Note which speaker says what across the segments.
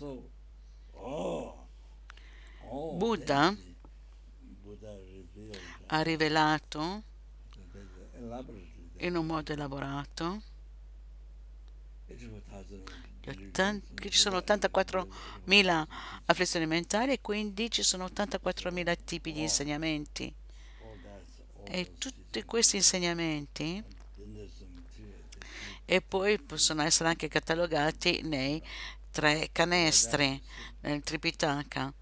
Speaker 1: Oh, oh, eh Buddha ha rivelato in un modo elaborato che ci sono 84.000 afflizioni mentali e quindi ci sono 84.000 tipi di oh. insegnamenti e tutti questi insegnamenti cioè, e poi possono essere anche catalogati nei tre canestri esatto, nel Tripitaka.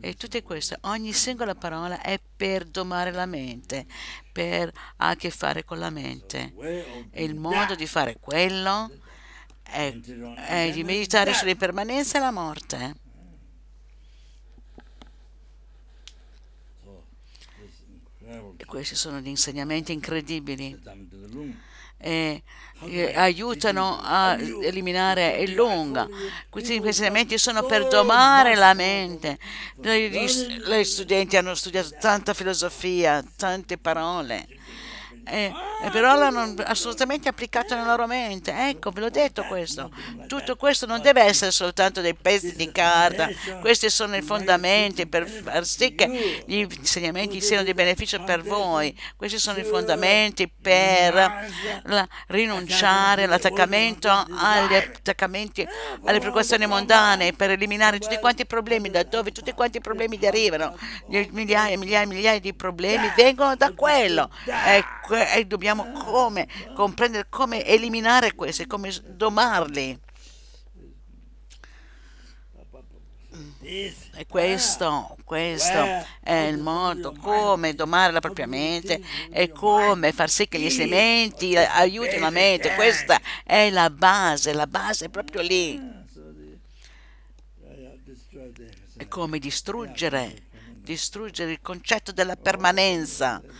Speaker 1: E tutte queste, ogni singola parola è per domare la mente, per ha a che fare con la mente. Esatto. E il modo di fare quello è, è di meditare sull'impermanenza e la morte. Eh. Oh, e questi sono gli insegnamenti incredibili eh, aiutano a eliminare il lunga. questi insegnamenti sono per domare la mente. Gli, gli studenti hanno studiato tanta filosofia, tante parole. Eh, e eh, però l'hanno assolutamente applicato nella loro mente. Ecco, ve l'ho detto questo. Tutto questo non deve essere soltanto dei pezzi di carta, questi sono i fondamenti per far sì che gli insegnamenti siano di beneficio per voi, questi sono i fondamenti per la, rinunciare all'attaccamento agli attaccamenti alle preoccupazioni mondane, per eliminare tutti quanti i problemi, da dove tutti quanti i problemi derivano, migliaia e migliaia e migliaia di problemi vengono da quello e, ecco, e dobbiamo dobbiamo come comprendere, come eliminare questi, come domarli. E questo, questo è il modo, come domare la propria mente e come far sì che gli sementi aiutino la mente. Questa è la base, la base è proprio lì. Ah, è come distruggere, distruggere il concetto della permanenza oh,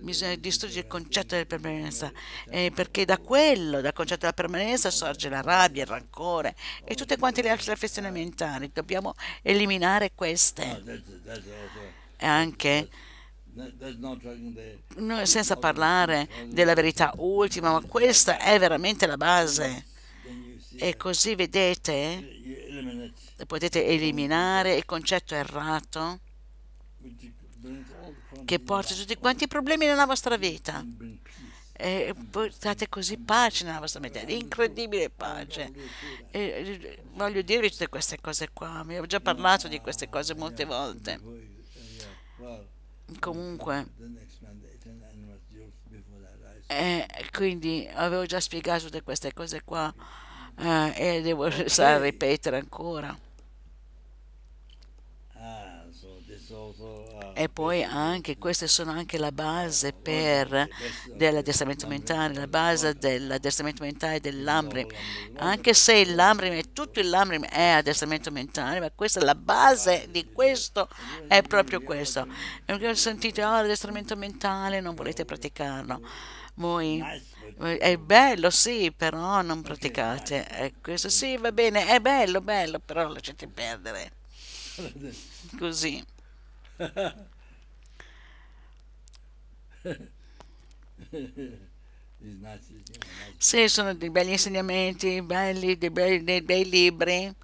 Speaker 1: bisogna distruggere il concetto della permanenza, eh, perché da quello, dal concetto della permanenza, sorge la rabbia, il rancore e tutte quante le altre affezioni mentali. Dobbiamo eliminare queste. E anche senza parlare della verità ultima, ma questa è veramente la base. E così vedete, potete eliminare il concetto errato che porta tutti quanti i problemi nella vostra vita. E portate così pace nella vostra mente, incredibile pace. E voglio dirvi tutte queste cose qua, vi ho già parlato di queste cose molte volte. Comunque, eh, quindi avevo già spiegato tutte queste cose qua eh, e devo ripetere ancora. e poi anche queste sono anche la base per dell'addestramento mentale, la base dell'addestramento mentale dell'AMRIM. Anche se l'AMRIM e tutto l'AMRIM è addestramento mentale, ma questa è la base di questo è proprio questo. E ho sentito, oh, ah, l'addestramento mentale, non volete praticarlo. Voi è bello, sì, però non praticate. E questo sì, va bene, è bello, bello, però lasciate perdere. Così. Sì, sono dei belli insegnamenti, belli, dei, bei, dei bei libri.